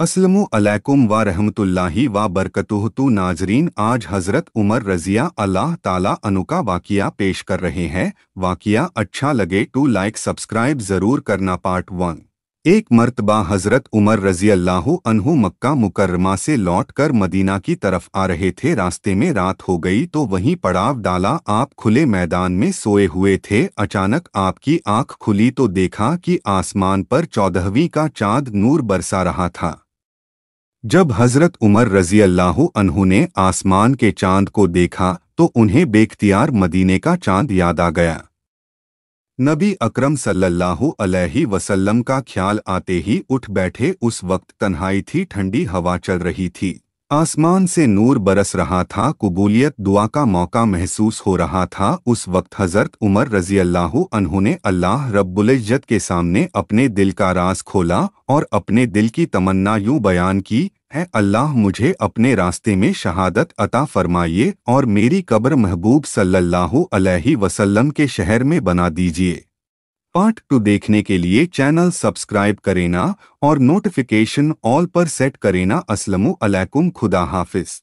असलम अलैकुम व व बरकतुहतु नाजरीन आज हज़रत उमर रज़िया अल्लाह ताला अनु का वाक़िया पेश कर रहे हैं वाक़िया अच्छा लगे टू लाइक सब्सक्राइब ज़रूर करना पार्ट वन एक मर्तबा हज़रत उमर रज़ी अल्लाह अनहु मक्का मुकर्रमा से लौट कर मदीना की तरफ आ रहे थे रास्ते में रात हो गई तो वहीं पड़ाव डाला आप खुले मैदान में सोए हुए थे अचानक आपकी आँख खुली तो देखा कि आसमान पर चौदहवीं का चाँद नूर बरसा रहा था जब हज़रत उमर रजी अल्लाह अनहू ने आसमान के चांद को देखा तो उन्हें बेख्तियार मदीने का चांद याद आ गया नबी अकरम सल्लल्लाहु अलैहि वसल्लम का ख्याल आते ही उठ बैठे उस वक्त तन्हाई थी ठंडी हवा चल रही थी आसमान से नूर बरस रहा था कबूलियत दुआ का मौका महसूस हो रहा था उस वक्त हज़रत उमर रजी अल्लाह उन्होंने अल्लाह रब्बुल्जत के सामने अपने दिल का राज खोला और अपने दिल की तमन्ना यूं बयान की है अल्लाह मुझे अपने रास्ते में शहादत अता फरमाइए और मेरी कब्र महबूब सल्लल्लाहु अलैहि वसल्लम के शहर में बना दीजिए पार्ट टू देखने के लिए चैनल सब्सक्राइब करेना और नोटिफिकेशन ऑल पर सेट करेना असलम खुदा हाफिज़